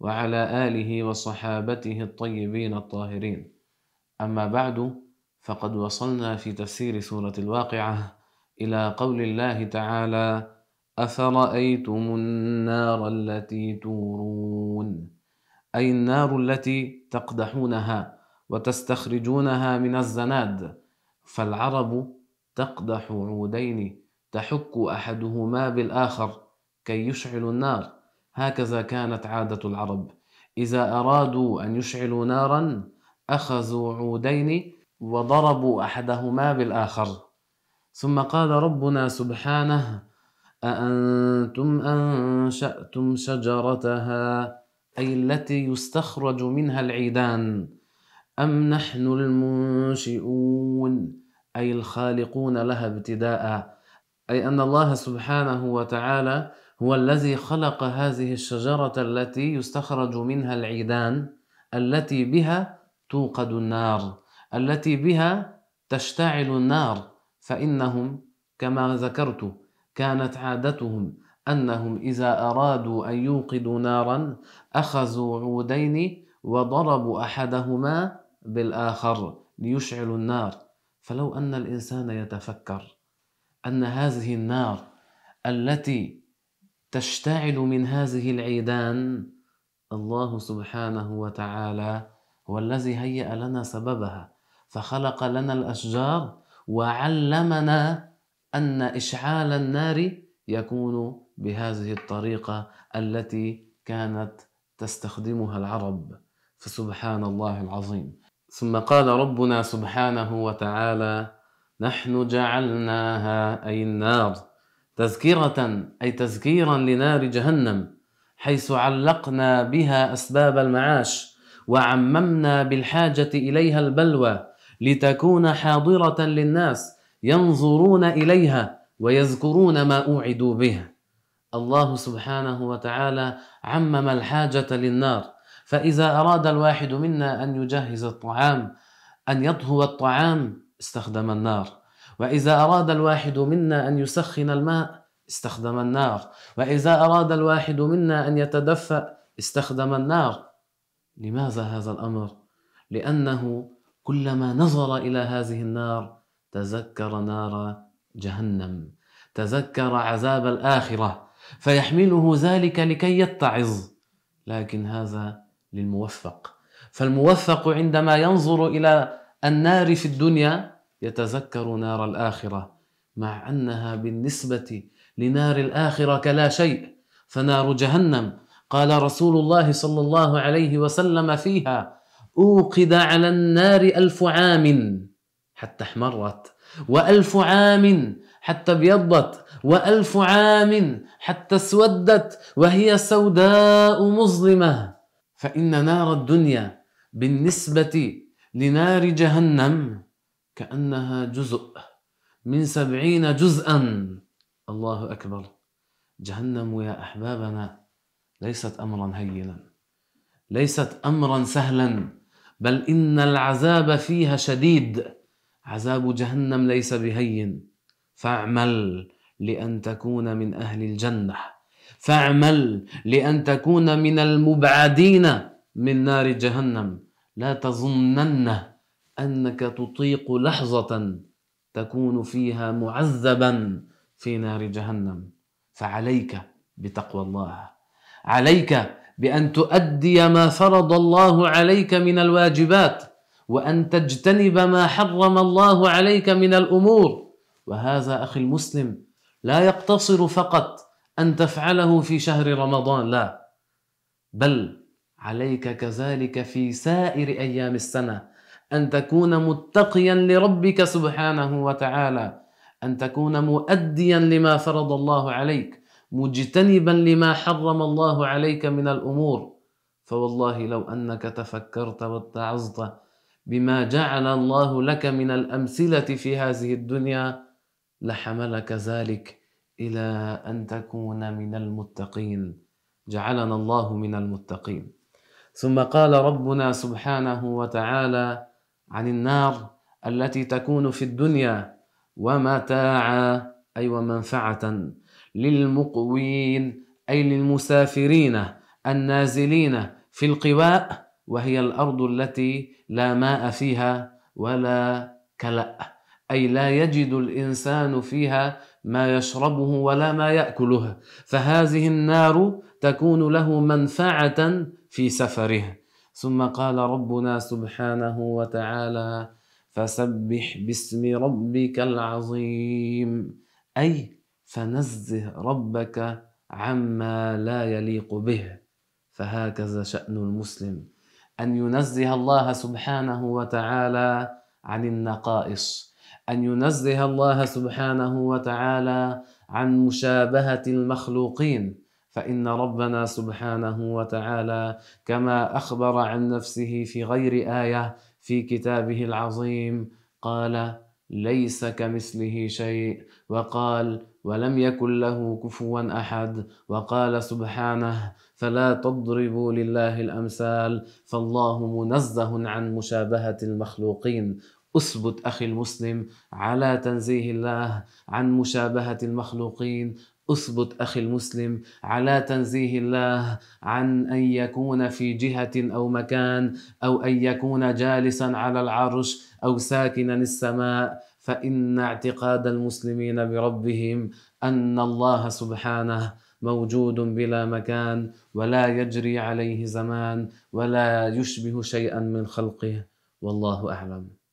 وعلى آله وصحابته الطيبين الطاهرين أما بعد فقد وصلنا في تفسير سورة الواقعة إلى قول الله تعالى أفرأيتم النار التي تورون أي النار التي تقدحونها وتستخرجونها من الزناد فالعرب تقدح عودين تحك أحدهما بالآخر كي يشعل النار هكذا كانت عادة العرب إذا أرادوا أن يشعلوا نارا أخذوا عودين وضربوا أحدهما بالآخر ثم قال ربنا سبحانه أأنتم أنشأتم شجرتها أي التي يستخرج منها العيدان أم نحن المنشئون أي الخالقون لها ابتداء أي أن الله سبحانه وتعالى هو الذي خلق هذه الشجرة التي يستخرج منها العيدان التي بها توقد النار التي بها تشتعل النار فإنهم كما ذكرت كانت عادتهم أنهم إذا أرادوا أن يوقدوا نارا أخذوا عودين وضربوا أحدهما بالآخر ليشعلوا النار فلو أن الإنسان يتفكر أن هذه النار التي تشتعل من هذه العيدان الله سبحانه وتعالى هو الذي هيأ لنا سببها فخلق لنا الأشجار وعلمنا أن إشعال النار يكون بهذه الطريقة التي كانت تستخدمها العرب فسبحان الله العظيم ثم قال ربنا سبحانه وتعالى نحن جعلناها أي النار تذكرة أي تذكيرا لنار جهنم حيث علقنا بها أسباب المعاش وعممنا بالحاجة إليها البلوى لتكون حاضرة للناس ينظرون إليها ويذكرون ما أوعدوا به الله سبحانه وتعالى عمم الحاجة للنار فإذا أراد الواحد منا أن يجهز الطعام أن يطهو الطعام استخدم النار وإذا أراد الواحد منا أن يسخن الماء استخدم النار وإذا أراد الواحد منا أن يتدفأ استخدم النار لماذا هذا الأمر؟ لأنه كلما نظر إلى هذه النار تذكر نار جهنم تذكر عذاب الآخرة فيحمله ذلك لكي يتعظ لكن هذا للموفق فالموفق عندما ينظر إلى النار في الدنيا يتذكر نار الآخرة مع أنها بالنسبة لنار الآخرة كلا شيء فنار جهنم قال رسول الله صلى الله عليه وسلم فيها أوقد على النار ألف عام حتى احمرت وألف عام حتى ابيضت وألف عام حتى اسودت وهي سوداء مظلمة فإن نار الدنيا بالنسبة لنار جهنم كأنها جزء من سبعين جزءا الله أكبر جهنم يا أحبابنا ليست أمرا هينا ليست أمرا سهلا بل إن العذاب فيها شديد عذاب جهنم ليس بهين فاعمل لأن تكون من أهل الجنة فاعمل لأن تكون من المبعدين من نار جهنم لا تظنن انك تطيق لحظه تكون فيها معذبا في نار جهنم فعليك بتقوى الله عليك بان تؤدي ما فرض الله عليك من الواجبات وان تجتنب ما حرم الله عليك من الامور وهذا اخي المسلم لا يقتصر فقط ان تفعله في شهر رمضان لا بل عليك كذلك في سائر ايام السنه أن تكون متقيا لربك سبحانه وتعالى أن تكون مؤديا لما فرض الله عليك مجتنبا لما حرم الله عليك من الأمور فوالله لو أنك تفكرت واتعظت بما جعل الله لك من الأمثلة في هذه الدنيا لحملك ذلك إلى أن تكون من المتقين جعلنا الله من المتقين ثم قال ربنا سبحانه وتعالى عن النار التي تكون في الدنيا ومتاعا أي ومنفعة للمقوين أي للمسافرين النازلين في القواء وهي الأرض التي لا ماء فيها ولا كلأ أي لا يجد الإنسان فيها ما يشربه ولا ما يأكله فهذه النار تكون له منفعة في سفره ثم قال ربنا سبحانه وتعالى فسبح باسم ربك العظيم اي فنزه ربك عما لا يليق به فهكذا شان المسلم ان ينزه الله سبحانه وتعالى عن النقائص ان ينزه الله سبحانه وتعالى عن مشابهه المخلوقين فان ربنا سبحانه وتعالى كما اخبر عن نفسه في غير ايه في كتابه العظيم قال ليس كمثله شيء وقال ولم يكن له كفوا احد وقال سبحانه فلا تضربوا لله الامثال فالله منزه عن مشابهه المخلوقين اثبت اخي المسلم على تنزيه الله عن مشابهه المخلوقين اثبت اخي المسلم على تنزيه الله عن ان يكون في جهه او مكان او ان يكون جالسا على العرش او ساكنا السماء فان اعتقاد المسلمين بربهم ان الله سبحانه موجود بلا مكان ولا يجري عليه زمان ولا يشبه شيئا من خلقه والله اعلم